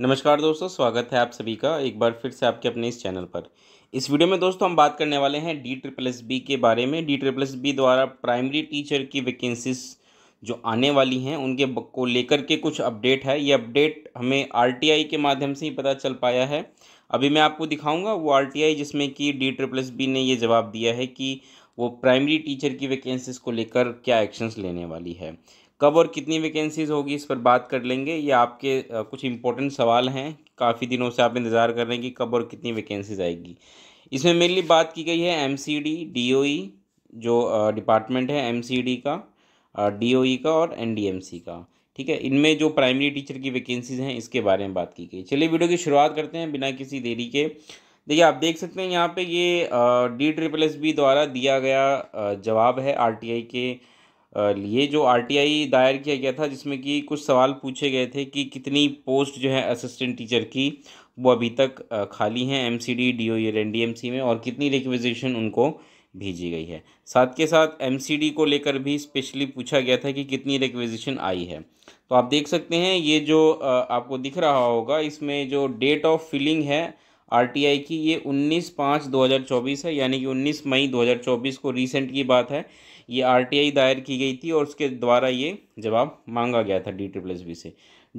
नमस्कार दोस्तों स्वागत है आप सभी का एक बार फिर से आपके अपने इस चैनल पर इस वीडियो में दोस्तों हम बात करने वाले हैं डी ट्रिपल एस बी के बारे में डी ट्रिपल एस बी द्वारा प्राइमरी टीचर की वैकेंसीज जो आने वाली हैं उनके को लेकर के कुछ अपडेट है ये अपडेट हमें आर के माध्यम से ही पता चल पाया है अभी मैं आपको दिखाऊंगा वो आर जिसमें कि डी ट्रिपल एस बी ने ये जवाब दिया है कि वो प्राइमरी टीचर की वैकेंसीज को लेकर क्या एक्शंस लेने वाली है कब और कितनी वैकेंसीज़ होगी इस पर बात कर लेंगे ये आपके कुछ इंपॉर्टेंट सवाल हैं काफ़ी दिनों से आप इंतज़ार कर रहे हैं कि कब और कितनी वैकेंसीज़ आएगी इसमें मेनली बात की गई है M C D D O जो डिपार्टमेंट है एम सी डी का डी ओ e का और एन डी एम सी का ठीक है इनमें जो प्राइमरी टीचर की वैकेंसीज़ हैं इसके बारे में बात की गई चलिए वीडियो की शुरुआत करते हैं बिना किसी देरी के देखिए आप देख सकते हैं यहाँ पे ये डी ट्रिपल एस बी द्वारा दिया गया जवाब है आर टी आई के ये जो आरटीआई दायर किया गया था जिसमें कि कुछ सवाल पूछे गए थे कि कितनी पोस्ट जो है असिस्टेंट टीचर की वो अभी तक खाली हैं M C D D O L N D M C में और कितनी रिक्वेजिशन उनको भेजी गई है साथ के साथ एम सी डी को लेकर भी स्पेशली पूछा गया था कि कितनी रिक्वेजिशन आई है तो आप देख सकते हैं ये जो आपको दिख रहा होगा इसमें जो डेट ऑफ फिलिंग है आरटीआई की ये 19 पाँच 2024 है यानी कि 19 मई 2024 को रिसेंट की बात है ये आरटीआई दायर की गई थी और उसके द्वारा ये जवाब मांगा गया था डी ट्रिपल एस बी से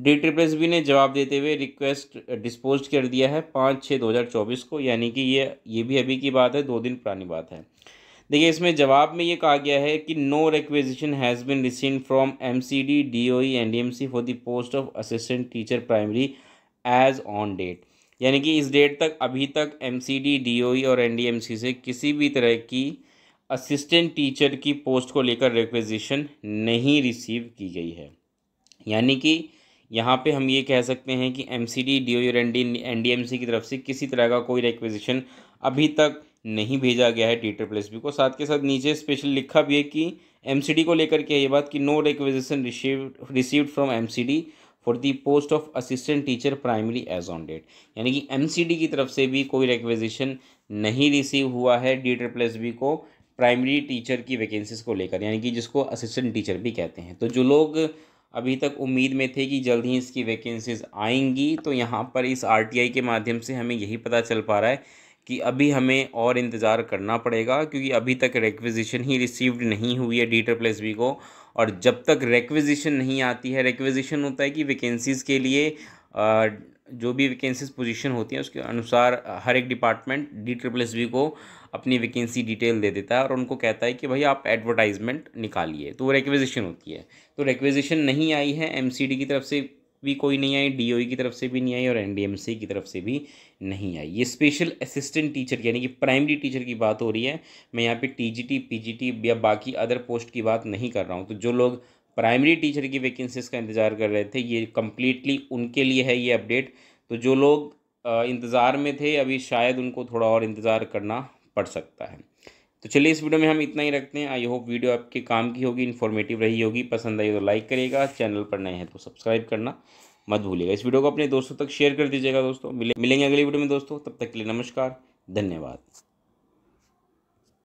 डी ट्रिपल एस बी ने जवाब देते हुए रिक्वेस्ट डिस्पोज कर दिया है पाँच छः 2024 को यानी कि ये ये भी अभी की बात है दो दिन पुरानी बात है देखिए इसमें जवाब में ये कहा गया है कि no requisition has been received from M C D D O E N D M C for the post of assistant teacher primary as on date यानी कि इस डेट तक अभी तक M C D D O और N D M सी से किसी भी तरह की असिस्टेंट टीचर की पोस्ट को लेकर रिक्वेजिशन नहीं रिसीव की गई है यानी कि यहाँ पे हम ये कह सकते हैं कि M C D D O और N D N D M C की तरफ से किसी तरह का कोई रिक्वेजिशन अभी तक नहीं भेजा गया है टीटर प्लेस बी को साथ के साथ नीचे स्पेशल लिखा भी है कि एम सी डी को लेकर के ये बात कि no requisition receive received from M C D for the post of assistant teacher primary as on date यानी कि एम की तरफ से भी कोई रिक्वेजिशन नहीं रिसीव हुआ है डी प्लस बी को प्राइमरी टीचर की वैकेंसीज को लेकर यानी कि जिसको असिस्टेंट टीचर भी कहते हैं तो जो लोग अभी तक उम्मीद में थे कि जल्द ही इसकी वैकेंसीज आएंगी तो यहाँ पर इस आरटीआई के माध्यम से हमें यही पता चल पा रहा है कि अभी हमें और इंतज़ार करना पड़ेगा क्योंकि अभी तक रिक्विजिशन ही रिसीव्ड नहीं हुई है डी ट्रिपल एस बी को और जब तक रिक्विजिशन नहीं आती है रिक्विजिशन होता है कि वैकेंसीज़ के लिए जो भी वैकेंसीज पोजीशन होती हैं उसके अनुसार हर एक department D triple S B को अपनी वैकेंसी डिटेल दे देता है और उनको कहता है कि भाई आप एडवर्टाइजमेंट निकालिए तो वो रिक्वेजिशन होती है तो रिक्वेजिशन नहीं आई है एम की तरफ से भी कोई नहीं आई डी e की तरफ से भी नहीं आई और एन की तरफ से भी नहीं आई ये स्पेशल असिस्टेंट टीचर यानी कि प्राइमरी टीचर की बात हो रही है मैं यहाँ पे टीजीटी पीजीटी या बाकी अदर पोस्ट की बात नहीं कर रहा हूँ तो जो लोग प्राइमरी टीचर की वैकेंसीज का इंतज़ार कर रहे थे ये कम्प्लीटली उनके लिए है ये अपडेट तो जो लोग इंतज़ार में थे अभी शायद उनको थोड़ा और इंतज़ार करना पड़ सकता है तो चलिए इस वीडियो में हम इतना ही रखते हैं आई होप वीडियो आपके काम की होगी इन्फॉर्मेटिव रही होगी पसंद आई तो लाइक करिएगा चैनल पर नए हैं तो सब्सक्राइब करना मत भूलिएगा इस वीडियो को अपने दोस्तों तक शेयर कर दीजिएगा दोस्तों मिलेंगे अगली वीडियो में दोस्तों तब तक के लिए नमस्कार धन्यवाद